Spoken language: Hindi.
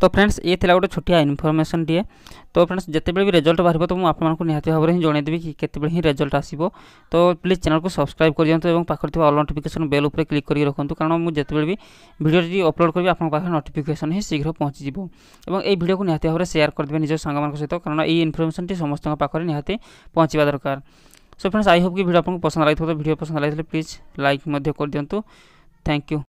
तो फ्रेंड्स ये थी गोटे छोटिया इनफर्मेसन टे तो फ्रेंड्स जितेबले भी रेजल्ट बाहर तो मुझे निहाती भाव हिं जनईदेवि कि केतबले हिं रेजल्ट आसो तो प्लीज चैनल को सब्सक्राइब कर दिखाँ और पाखे अल नोटिफिकेसन बेल उपर क्लिक कर रखुद कारण मुझे जितेबले भी भिडियोटी अपलोड करी आप नोटिफिकेसन ही शीघ्र पहुंची और यह भिडियो को निहाती भाव सेयार करदे निज सांग सहित कारण ये इनफर्मेसन समस्त पाखे निहाती पहुँचा दरकार सो फ्रेंड्स आई होप कि भिडियो आपको पसंद लगे तो भिडियो पसंद लगे प्लीज लाइक कर दिखाँ थैंक यू